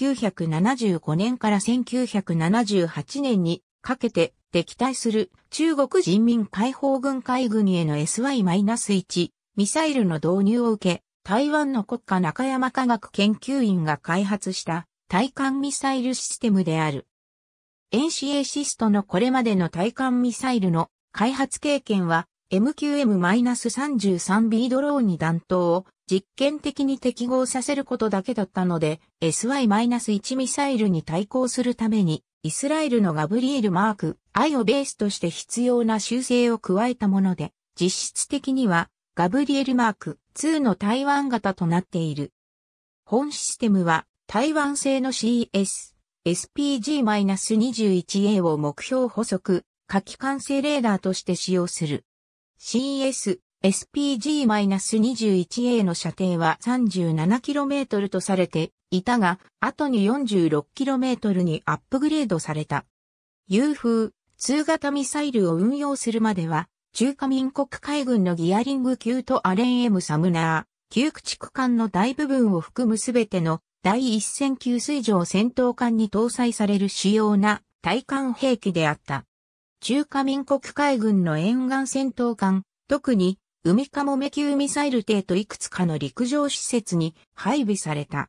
1975年から1978年にかけて敵対する中国人民解放軍海軍への SY-1 ミサイルの導入を受け、台湾の国家中山科学研究院が開発した対艦ミサイルシステムである。NCA シストのこれまでの対艦ミサイルの開発経験は MQM-33B ドローンに弾頭を実験的に適合させることだけだったので、SY-1 ミサイルに対抗するために、イスラエルのガブリエル・マーク I をベースとして必要な修正を加えたもので、実質的にはガブリエル・マーク2の台湾型となっている。本システムは台湾製の CS、SPG-21A を目標補足、下季管制レーダーとして使用する。CS、SPG-21A の射程は 37km とされていたが、後に 46km にアップグレードされた。UFU 風、通型ミサイルを運用するまでは、中華民国海軍のギアリング級とアレン M サムナー、旧駆逐艦の大部分を含むすべての第一線級水上戦闘艦に搭載される主要な対艦兵器であった。中華民国海軍の沿岸戦闘艦、特に海かもめメ級ミサイル艇といくつかの陸上施設に配備された。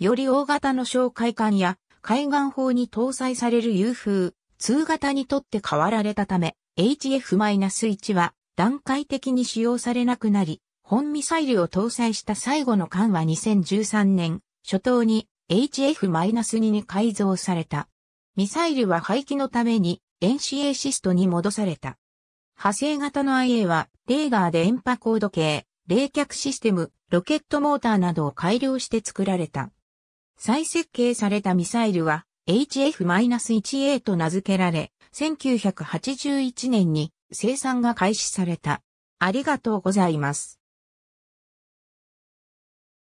より大型の哨戒艦や海岸砲に搭載される U 風、通型にとって変わられたため、HF-1 は段階的に使用されなくなり、本ミサイルを搭載した最後の艦は2013年初頭に HF-2 に改造された。ミサイルは廃棄のために NCA シストに戻された。派生型の IA はレーガーでパ波高度計、冷却システム、ロケットモーターなどを改良して作られた。再設計されたミサイルは HF-1A と名付けられ、1981年に生産が開始された。ありがとうございます。